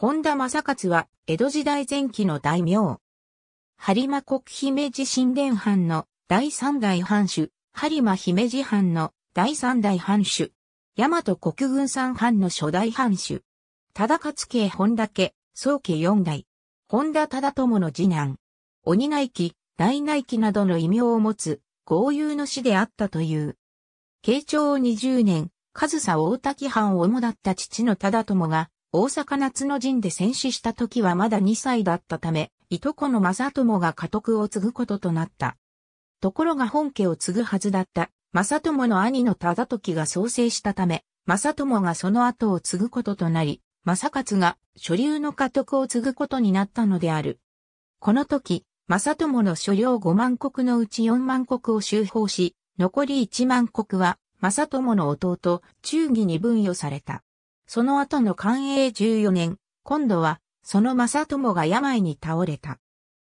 本田正勝は、江戸時代前期の大名。播磨国姫路神殿藩の第三代藩主、播磨姫路藩の第三代藩主。大和国軍三藩の初代藩主。忠勝家本田家、宗家四代。本田忠友の次男。鬼内記、大内記などの異名を持つ、豪遊の死であったという。慶長20年、上総大滝藩を主だった父の忠友が、大阪夏の陣で戦死した時はまだ2歳だったため、いとこの正友が家督を継ぐこととなった。ところが本家を継ぐはずだった正友の兄の忠時が創生したため、正友がその後を継ぐこととなり、正勝が所流の家督を継ぐことになったのである。この時、正友の所領5万国のうち4万国を修法し、残り1万国は正友の弟、忠義に分与された。その後の寛永14年、今度は、その正友が病に倒れた。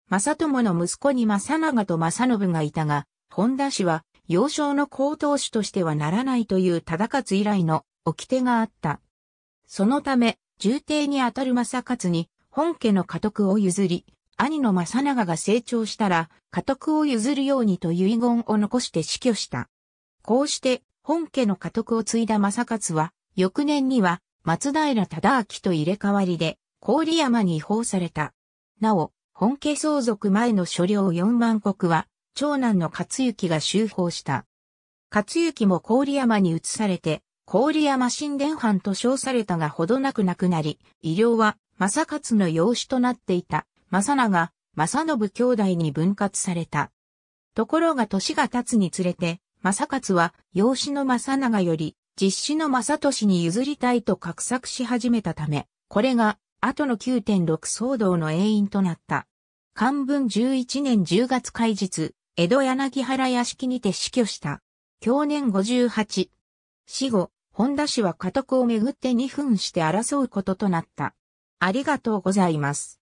正友の息子に正長と正信がいたが、本田氏は、幼少の高等主としてはならないという忠勝以来の掟があった。そのため、重帝にあたる正勝に、本家の家督を譲り、兄の正長が成長したら、家督を譲るようにと遺言を残して死去した。こうして、本家の家督を継いだ正勝は、翌年には、松平忠明と入れ替わりで、郡山に移法された。なお、本家相続前の所領4万国は、長男の勝行が修法した。勝行も郡山に移されて、郡山神殿藩と称されたがほどなく亡くなり、医療は正勝の養子となっていた、正長、正信兄弟に分割された。ところが年が経つにつれて、正勝は養子の正長より実施の正俊に譲りたいと画策し始めたため、これが後の9.6騒動の永因となった。漢文11年10月開日、江戸柳原屋敷にて死去した。去年58。死後、本田氏は家督をめぐって2分して争うこととなった。ありがとうございます。